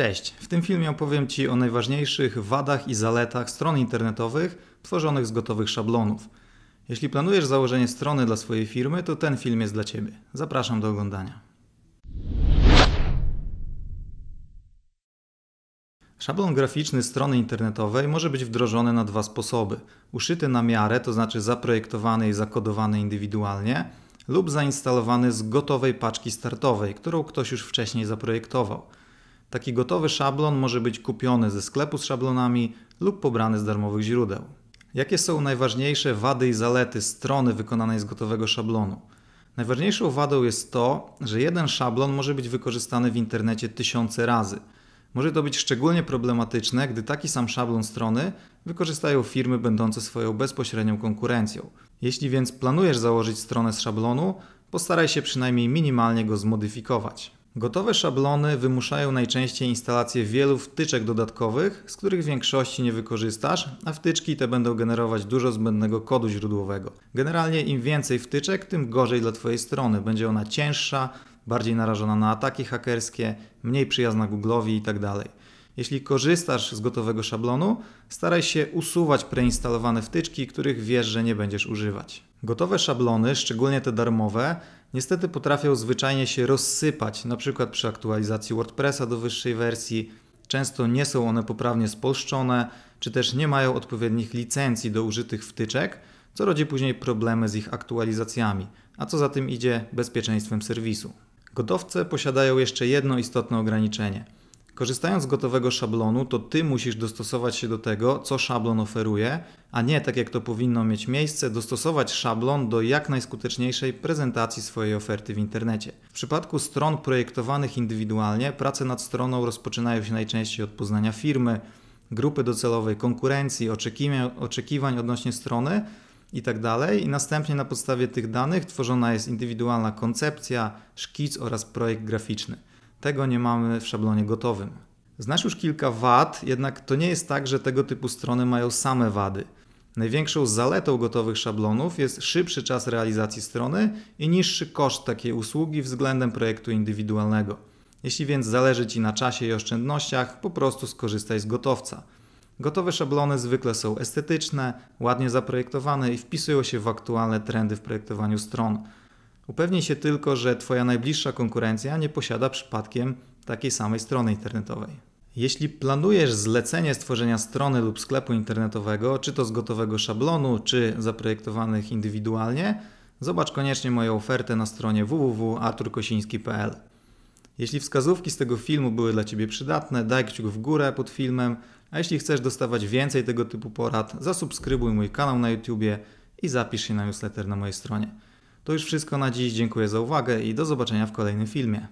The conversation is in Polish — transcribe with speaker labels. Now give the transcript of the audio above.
Speaker 1: Cześć! W tym filmie opowiem Ci o najważniejszych wadach i zaletach stron internetowych tworzonych z gotowych szablonów. Jeśli planujesz założenie strony dla swojej firmy, to ten film jest dla Ciebie. Zapraszam do oglądania. Szablon graficzny strony internetowej może być wdrożony na dwa sposoby. Uszyty na miarę, to znaczy zaprojektowany i zakodowany indywidualnie, lub zainstalowany z gotowej paczki startowej, którą ktoś już wcześniej zaprojektował – Taki gotowy szablon może być kupiony ze sklepu z szablonami lub pobrany z darmowych źródeł. Jakie są najważniejsze wady i zalety strony wykonanej z gotowego szablonu? Najważniejszą wadą jest to, że jeden szablon może być wykorzystany w internecie tysiące razy. Może to być szczególnie problematyczne, gdy taki sam szablon strony wykorzystają firmy będące swoją bezpośrednią konkurencją. Jeśli więc planujesz założyć stronę z szablonu, postaraj się przynajmniej minimalnie go zmodyfikować. Gotowe szablony wymuszają najczęściej instalację wielu wtyczek dodatkowych, z których w większości nie wykorzystasz, a wtyczki te będą generować dużo zbędnego kodu źródłowego. Generalnie im więcej wtyczek, tym gorzej dla Twojej strony. Będzie ona cięższa, bardziej narażona na ataki hakerskie, mniej przyjazna Google'owi itd. Tak Jeśli korzystasz z gotowego szablonu, staraj się usuwać preinstalowane wtyczki, których wiesz, że nie będziesz używać. Gotowe szablony, szczególnie te darmowe, niestety potrafią zwyczajnie się rozsypać, na przykład przy aktualizacji WordPressa do wyższej wersji. Często nie są one poprawnie spolszczone, czy też nie mają odpowiednich licencji do użytych wtyczek, co rodzi później problemy z ich aktualizacjami, a co za tym idzie bezpieczeństwem serwisu. Godowce posiadają jeszcze jedno istotne ograniczenie – Korzystając z gotowego szablonu, to ty musisz dostosować się do tego, co szablon oferuje, a nie tak jak to powinno mieć miejsce, dostosować szablon do jak najskuteczniejszej prezentacji swojej oferty w internecie. W przypadku stron projektowanych indywidualnie, prace nad stroną rozpoczynają się najczęściej od poznania firmy, grupy docelowej, konkurencji, oczekiwań, odnośnie strony itd. Tak I następnie na podstawie tych danych tworzona jest indywidualna koncepcja, szkic oraz projekt graficzny. Tego nie mamy w szablonie gotowym. Znasz już kilka wad, jednak to nie jest tak, że tego typu strony mają same wady. Największą zaletą gotowych szablonów jest szybszy czas realizacji strony i niższy koszt takiej usługi względem projektu indywidualnego. Jeśli więc zależy Ci na czasie i oszczędnościach, po prostu skorzystaj z gotowca. Gotowe szablony zwykle są estetyczne, ładnie zaprojektowane i wpisują się w aktualne trendy w projektowaniu stron. Upewnij się tylko, że Twoja najbliższa konkurencja nie posiada przypadkiem takiej samej strony internetowej. Jeśli planujesz zlecenie stworzenia strony lub sklepu internetowego, czy to z gotowego szablonu, czy zaprojektowanych indywidualnie, zobacz koniecznie moją ofertę na stronie www.arturkosiński.pl. Jeśli wskazówki z tego filmu były dla Ciebie przydatne, daj kciuk w górę pod filmem, a jeśli chcesz dostawać więcej tego typu porad, zasubskrybuj mój kanał na YouTube i zapisz się na newsletter na mojej stronie. To już wszystko na dziś, dziękuję za uwagę i do zobaczenia w kolejnym filmie.